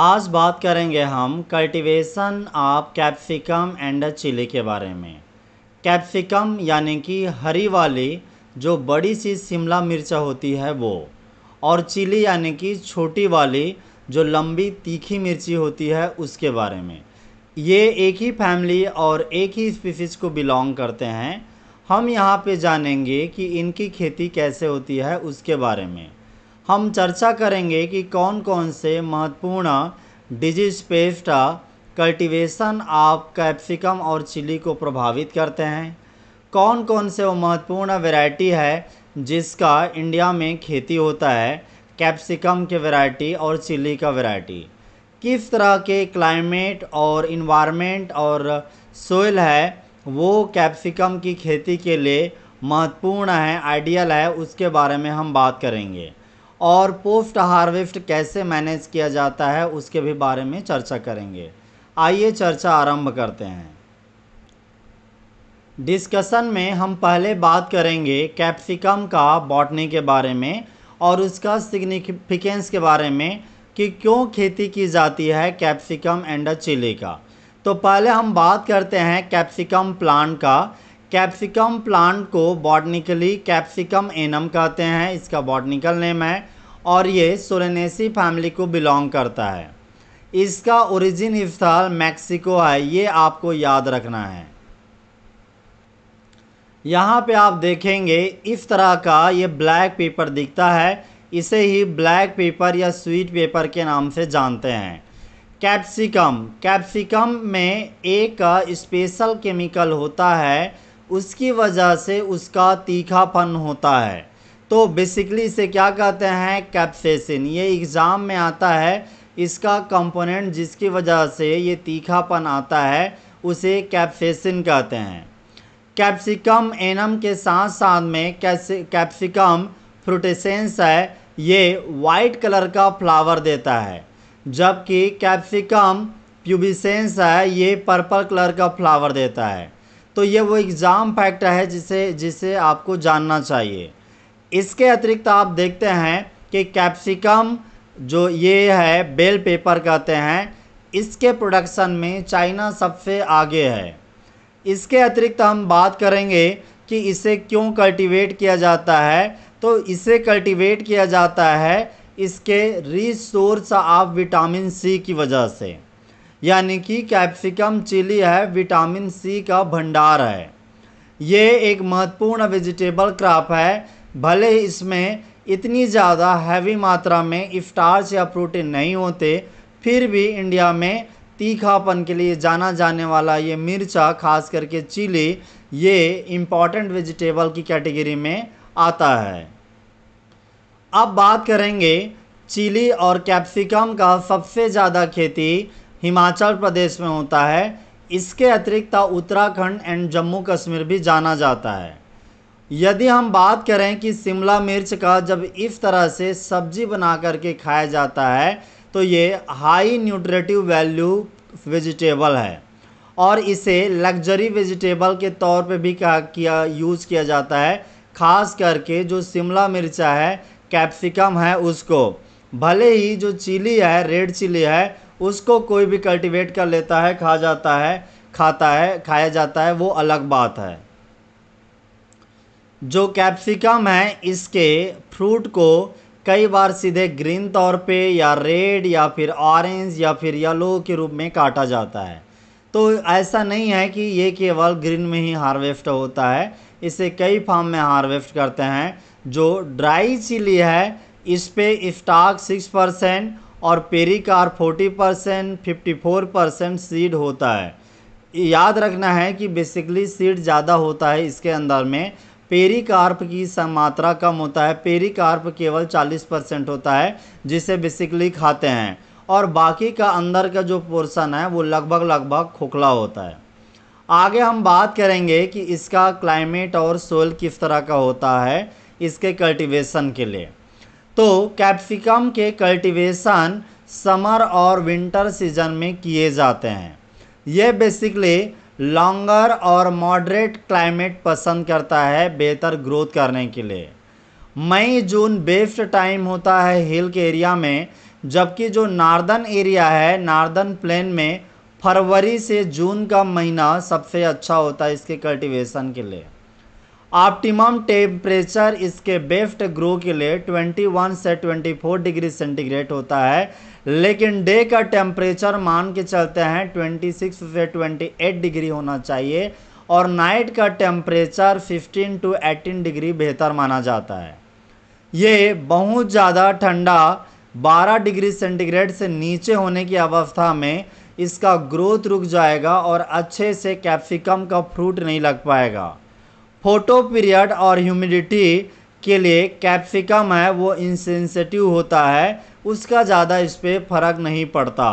आज बात करेंगे हम cultivation of capsicum and chilli के बारे में कैप्सिकम यानी कि हरी वाली जो बड़ी सी शिमला मिर्च होती है वो और चिली यानी कि छोटी वाली जो लंबी तीखी मिर्ची होती है उसके बारे में ये एक ही फैमिली और एक ही स्पीसीज को बिलोंग करते हैं हम यहाँ पे जानेंगे कि इनकी खेती कैसे होती है उसके बारे में हम चर्चा करेंगे कि कौन कौन से महत्वपूर्ण डिजीज पेस्ट कल्टीवेशन आप कैप्सिकम और चिली को प्रभावित करते हैं कौन कौन से वो महत्वपूर्ण वैरायटी है जिसका इंडिया में खेती होता है कैप्सिकम के वैरायटी और चिली का वैरायटी किस तरह के क्लाइमेट और इन्वायरमेंट और सोइल है वो कैप्सिकम की खेती के लिए महत्वपूर्ण है आइडियल है उसके बारे में हम बात करेंगे और पोस्ट हार्वेस्ट कैसे मैनेज किया जाता है उसके भी बारे में चर्चा करेंगे आइए चर्चा आरंभ करते हैं डिस्कशन में हम पहले बात करेंगे कैप्सिकम का बॉटनी के बारे में और उसका सिग्निफिकेंस के बारे में कि क्यों खेती की जाती है कैप्सिकम एंड चिली का तो पहले हम बात करते हैं कैप्सिकम प्लांट का कैप्सिकम प्लांट को बॉटनिकली कैप्सिकम एनम कहते हैं इसका बॉटनिकल नेम है और ये सोलेनेसी फैमिली को बिलोंग करता है इसका ओरिजिन स्थल मैक्सिको है ये आपको याद रखना है यहाँ पे आप देखेंगे इस तरह का ये ब्लैक पेपर दिखता है इसे ही ब्लैक पेपर या स्वीट पेपर के नाम से जानते हैं कैप्सिकम कैप्सिकम में एक स्पेशल केमिकल होता है उसकी वजह से उसका तीखापन होता है तो बेसिकली इसे क्या कहते हैं कैप्सेसिन ये एग्ज़ाम में आता है इसका कंपोनेंट जिसकी वजह से ये तीखापन आता है उसे कैप्सेसिन कहते हैं कैप्सिकम एनम के साथ साथ में कैप्सिकम फ्रूटेसेंस है ये वाइट कलर का फ्लावर देता है जबकि कैप्सिकम प्यूबिसेंस है ये पर्पल कलर का फ्लावर देता है तो ये वो एग्ज़ाम फैक्ट है जिसे जिसे आपको जानना चाहिए इसके अतिरिक्त आप देखते हैं कि कैप्सिकम जो ये है बेल पेपर कहते हैं इसके प्रोडक्शन में चाइना सबसे आगे है इसके अतिरिक्त हम बात करेंगे कि इसे क्यों कल्टीवेट किया जाता है तो इसे कल्टीवेट किया जाता है इसके रिसोर्स ऑफ विटामिन सी की वजह से यानी कि कैप्सिकम चिली है विटामिन सी का भंडार है ये एक महत्वपूर्ण वेजिटेबल क्रॉप है भले इसमें इतनी ज़्यादा हैवी मात्रा में इफ्टार्स या प्रोटीन नहीं होते फिर भी इंडिया में तीखापन के लिए जाना जाने वाला ये मिर्चा खास करके चिली ये इम्पॉर्टेंट वेजिटेबल की कैटेगरी में आता है अब बात करेंगे चिली और कैप्सिकम का सबसे ज़्यादा खेती हिमाचल प्रदेश में होता है इसके अतिरिक्त उत्तराखंड एंड जम्मू कश्मीर भी जाना जाता है यदि हम बात करें कि शिमला मिर्च का जब इस तरह से सब्जी बना करके खाया जाता है तो ये हाई न्यूट्रेटिव वैल्यू वेजिटेबल है और इसे लग्जरी वेजिटेबल के तौर पे भी कहा किया यूज़ किया जाता है ख़ास करके जो शिमला मिर्चा है कैप्सिकम है उसको भले ही जो चिली है रेड चिली है उसको कोई भी कल्टीवेट कर लेता है खा जाता है खाता है खाया जाता है वो अलग बात है जो कैप्सिकम है इसके फ्रूट को कई बार सीधे ग्रीन तौर पे या रेड या फिर ऑरेंज या फिर येलो के रूप में काटा जाता है तो ऐसा नहीं है कि ये केवल ग्रीन में ही हार्वेस्ट होता है इसे कई फार्म में हार्वेस्ट करते हैं जो ड्राई चिली है इस पर स्टॉक सिक्स परसेंट और pericarp 40 percent fifty percent seed होता है याद रखना है कि बेसिकली सीड ज़्यादा होता है इसके अंदर में पेरिकार्प की मात्रा कम होता है पेरिकार्प केवल 40 परसेंट होता है जिसे बेसिकली खाते हैं और बाकी का अंदर का जो पोर्सन है वो लगभग लगभग खोखला होता है आगे हम बात करेंगे कि इसका क्लाइमेट और सोयल किस तरह का होता है इसके कल्टीवेशन के लिए तो कैप्सिकम के कल्टीवेशन समर और विंटर सीजन में किए जाते हैं यह बेसिकली लॉन्गर और मॉडरेट क्लाइमेट पसंद करता है बेहतर ग्रोथ करने के लिए मई जून बेस्ट टाइम होता है हिल के एरिया में जबकि जो नार्दर्न एरिया है नार्दर्न प्लेन में फरवरी से जून का महीना सबसे अच्छा होता है इसके कल्टीवेशन के लिए ऑप्टिमम टेम्परेचर इसके बेस्ट ग्रो के लिए 21 से 24 डिग्री सेंटीग्रेड होता है लेकिन डे का टेम्परेचर मान के चलते हैं 26 से 28 डिग्री होना चाहिए और नाइट का टेम्परेचर 15 टू 18 डिग्री बेहतर माना जाता है ये बहुत ज़्यादा ठंडा 12 डिग्री सेंटीग्रेड से नीचे होने की अवस्था में इसका ग्रोथ रुक जाएगा और अच्छे से कैप्सिकम का फ्रूट नहीं लग पाएगा फोटो पीरियड और ह्यूमिडिटी के लिए कैप्सिकम है वो इंसेंसिटिव होता है उसका ज़्यादा इस पर फर्क नहीं पड़ता